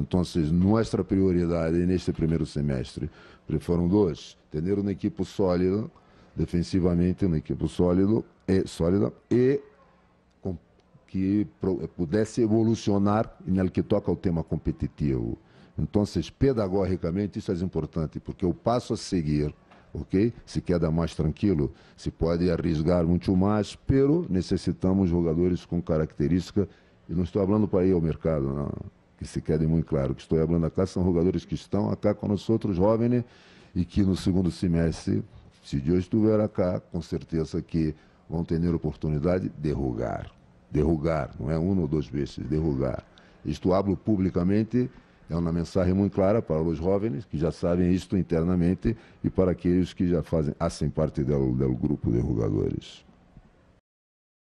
Então, nossa prioridade neste primeiro semestre foram dois: ter uma equipe sólida defensivamente uma equipe sólida e é, sólida e que pudesse evolucionar no que toca ao tema competitivo. Então, pedagogicamente, isso é importante, porque o passo a seguir, ok? Se queda mais tranquilo, se pode arriscar muito mais, pero necessitamos jogadores com característica, e não estou falando para ir ao mercado, não que se quede muito claro, que estou falando acá são jogadores que estão acá com nós outros jovens né, e que no segundo semestre, se Deus estiver acá, com certeza que vão ter oportunidade de rugar. Derrugar, não é um ou dois vezes, derrugar. Isto abro publicamente, é uma mensagem muito clara para os jovens que já sabem isto internamente e para aqueles que já fazem, fazem parte do, do grupo de jogadores.